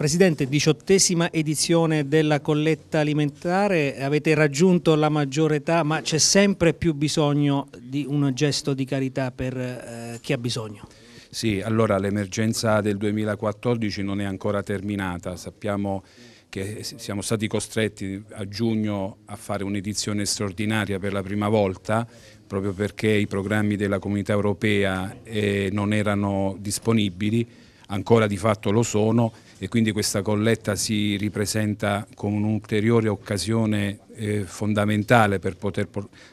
Presidente, diciottesima edizione della colletta alimentare, avete raggiunto la maggiore età ma c'è sempre più bisogno di un gesto di carità per eh, chi ha bisogno. Sì, allora l'emergenza del 2014 non è ancora terminata, sappiamo che siamo stati costretti a giugno a fare un'edizione straordinaria per la prima volta proprio perché i programmi della comunità europea eh, non erano disponibili, ancora di fatto lo sono e quindi questa colletta si ripresenta come un'ulteriore occasione eh, fondamentale per poter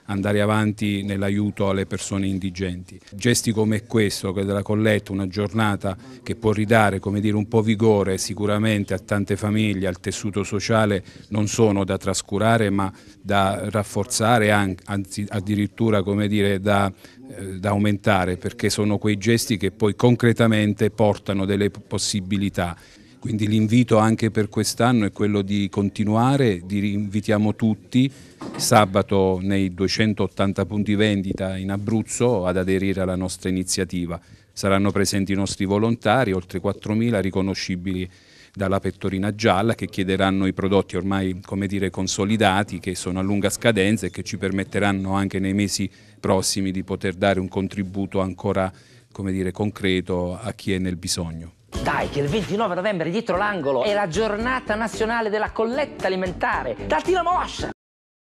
andare avanti nell'aiuto alle persone indigenti. Gesti come questo, quello della colletta, una giornata che può ridare dire, un po' vigore sicuramente a tante famiglie, al tessuto sociale, non sono da trascurare ma da rafforzare, anzi addirittura dire, da, eh, da aumentare perché sono quei gesti che poi concretamente portano delle possibilità quindi l'invito anche per quest'anno è quello di continuare, di invitiamo tutti sabato nei 280 punti vendita in Abruzzo ad aderire alla nostra iniziativa. Saranno presenti i nostri volontari, oltre 4.000 riconoscibili dalla pettorina gialla che chiederanno i prodotti ormai come dire, consolidati che sono a lunga scadenza e che ci permetteranno anche nei mesi prossimi di poter dare un contributo ancora come dire, concreto a chi è nel bisogno. Dai che il 29 novembre dietro l'angolo è la giornata nazionale della colletta alimentare. Datti la moscia!